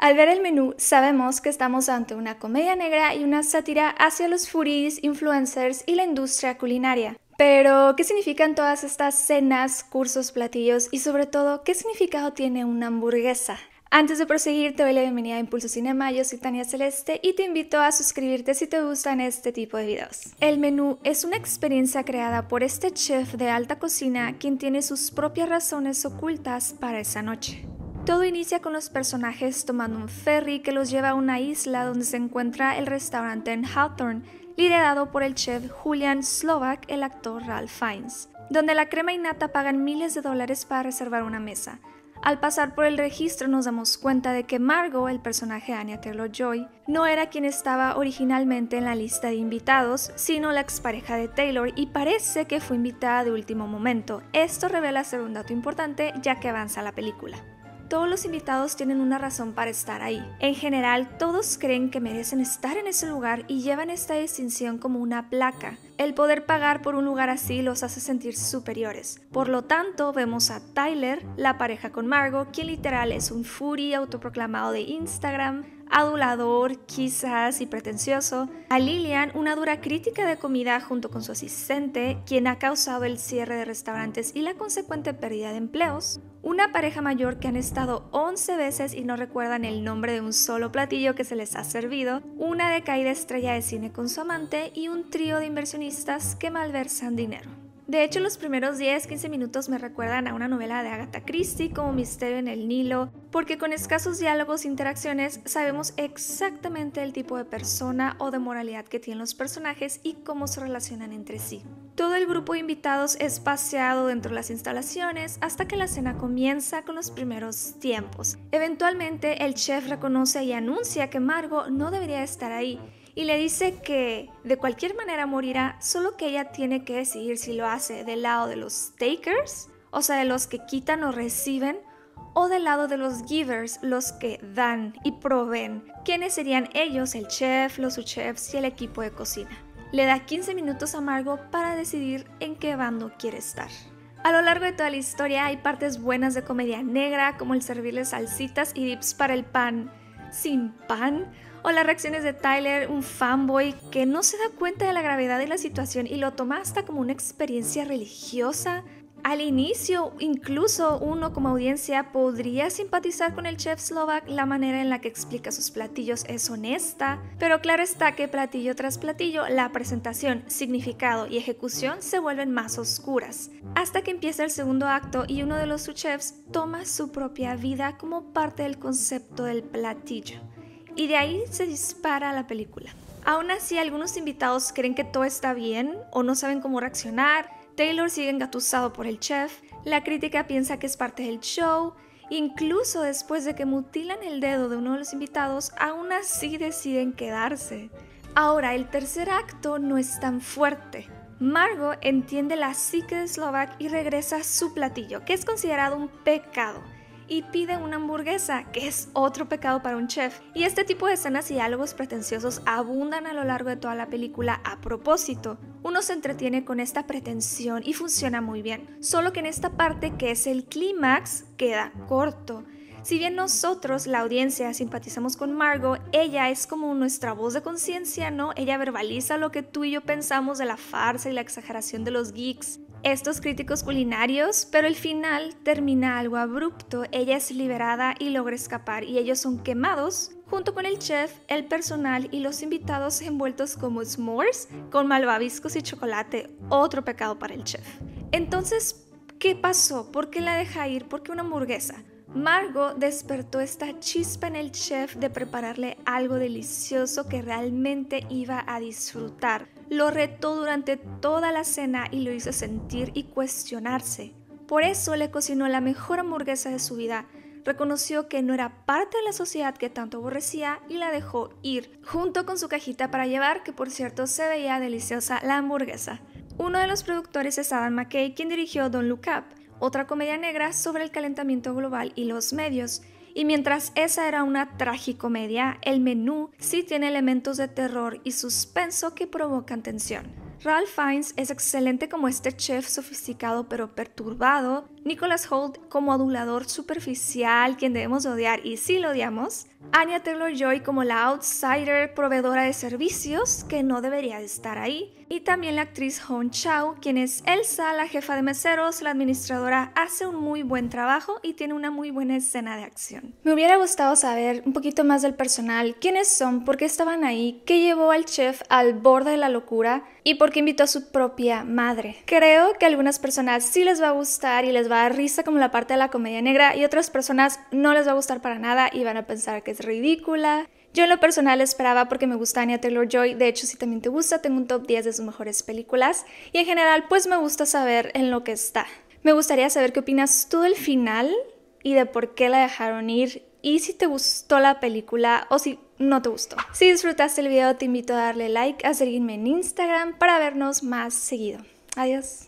Al ver el menú, sabemos que estamos ante una comedia negra y una sátira hacia los furis, influencers y la industria culinaria. Pero, ¿qué significan todas estas cenas, cursos, platillos y sobre todo, qué significado tiene una hamburguesa? Antes de proseguir, te doy la bienvenida a Impulso Cinema, yo soy Tania Celeste y te invito a suscribirte si te gustan este tipo de videos. El menú es una experiencia creada por este chef de alta cocina quien tiene sus propias razones ocultas para esa noche. Todo inicia con los personajes tomando un ferry que los lleva a una isla donde se encuentra el restaurante en Hawthorne, liderado por el chef Julian Slovak, el actor Ralph Fiennes, donde la crema y nata pagan miles de dólares para reservar una mesa. Al pasar por el registro nos damos cuenta de que Margot, el personaje de Anya Taylor-Joy, no era quien estaba originalmente en la lista de invitados, sino la expareja de Taylor y parece que fue invitada de último momento. Esto revela ser un dato importante ya que avanza la película todos los invitados tienen una razón para estar ahí. En general, todos creen que merecen estar en ese lugar y llevan esta distinción como una placa, el poder pagar por un lugar así los hace sentir superiores. Por lo tanto, vemos a Tyler, la pareja con Margot, quien literal es un furry autoproclamado de Instagram, adulador, quizás y pretencioso, a Lillian una dura crítica de comida junto con su asistente, quien ha causado el cierre de restaurantes y la consecuente pérdida de empleos, una pareja mayor que han estado 11 veces y no recuerdan el nombre de un solo platillo que se les ha servido, una decaída estrella de cine con su amante y un trío de inversionistas que malversan dinero. De hecho, los primeros 10-15 minutos me recuerdan a una novela de Agatha Christie como Misterio en el Nilo, porque con escasos diálogos e interacciones sabemos exactamente el tipo de persona o de moralidad que tienen los personajes y cómo se relacionan entre sí. Todo el grupo de invitados es paseado dentro de las instalaciones hasta que la cena comienza con los primeros tiempos. Eventualmente, el chef reconoce y anuncia que Margo no debería estar ahí y le dice que de cualquier manera morirá, solo que ella tiene que decidir si lo hace del lado de los takers, o sea, de los que quitan o reciben, o del lado de los givers, los que dan y proveen. ¿Quiénes serían ellos? El chef, los chefs y el equipo de cocina. Le da 15 minutos a Margot para decidir en qué bando quiere estar. A lo largo de toda la historia hay partes buenas de comedia negra, como el servirle salsitas y dips para el pan sin pan, o las reacciones de Tyler, un fanboy que no se da cuenta de la gravedad de la situación y lo toma hasta como una experiencia religiosa. Al inicio, incluso uno como audiencia podría simpatizar con el chef Slovak, la manera en la que explica sus platillos es honesta, pero claro está que platillo tras platillo, la presentación, significado y ejecución se vuelven más oscuras, hasta que empieza el segundo acto y uno de los subchefs toma su propia vida como parte del concepto del platillo y de ahí se dispara la película. Aún así, algunos invitados creen que todo está bien o no saben cómo reaccionar. Taylor sigue engatusado por el chef, la crítica piensa que es parte del show, incluso después de que mutilan el dedo de uno de los invitados, aún así deciden quedarse. Ahora, el tercer acto no es tan fuerte. Margot entiende la psique de Slovak y regresa a su platillo, que es considerado un pecado y pide una hamburguesa, que es otro pecado para un chef. Y este tipo de escenas y diálogos pretenciosos abundan a lo largo de toda la película a propósito. Uno se entretiene con esta pretensión y funciona muy bien, solo que en esta parte que es el clímax queda corto. Si bien nosotros, la audiencia, simpatizamos con Margot, ella es como nuestra voz de conciencia, ¿no? Ella verbaliza lo que tú y yo pensamos de la farsa y la exageración de los geeks estos críticos culinarios, pero el final termina algo abrupto. Ella es liberada y logra escapar y ellos son quemados junto con el chef, el personal y los invitados envueltos como s'mores con malvaviscos y chocolate, otro pecado para el chef. Entonces, ¿qué pasó? ¿Por qué la deja ir? ¿Por qué una hamburguesa? Margot despertó esta chispa en el chef de prepararle algo delicioso que realmente iba a disfrutar lo retó durante toda la cena y lo hizo sentir y cuestionarse. Por eso le cocinó la mejor hamburguesa de su vida. Reconoció que no era parte de la sociedad que tanto aborrecía y la dejó ir, junto con su cajita para llevar, que por cierto se veía deliciosa la hamburguesa. Uno de los productores es Adam McKay, quien dirigió Don't Look Up, otra comedia negra sobre el calentamiento global y los medios, y mientras esa era una tragicomedia, el menú sí tiene elementos de terror y suspenso que provocan tensión. Ralph Fiennes es excelente como este chef sofisticado pero perturbado Nicholas Holt como adulador superficial, quien debemos odiar y sí lo odiamos, Anya Taylor-Joy como la outsider proveedora de servicios, que no debería estar ahí, y también la actriz Hong Chao, quien es Elsa, la jefa de meseros, la administradora, hace un muy buen trabajo y tiene una muy buena escena de acción. Me hubiera gustado saber un poquito más del personal, quiénes son, por qué estaban ahí, qué llevó al chef al borde de la locura y por qué invitó a su propia madre. Creo que a algunas personas sí les va a gustar y les va a risa como la parte de la comedia negra y otras personas no les va a gustar para nada y van a pensar que es ridícula. Yo en lo personal esperaba porque me gusta Anya Taylor-Joy, de hecho si también te gusta tengo un top 10 de sus mejores películas y en general pues me gusta saber en lo que está. Me gustaría saber qué opinas tú del final y de por qué la dejaron ir y si te gustó la película o si no te gustó. Si disfrutaste el video te invito a darle like, a seguirme en Instagram para vernos más seguido. Adiós.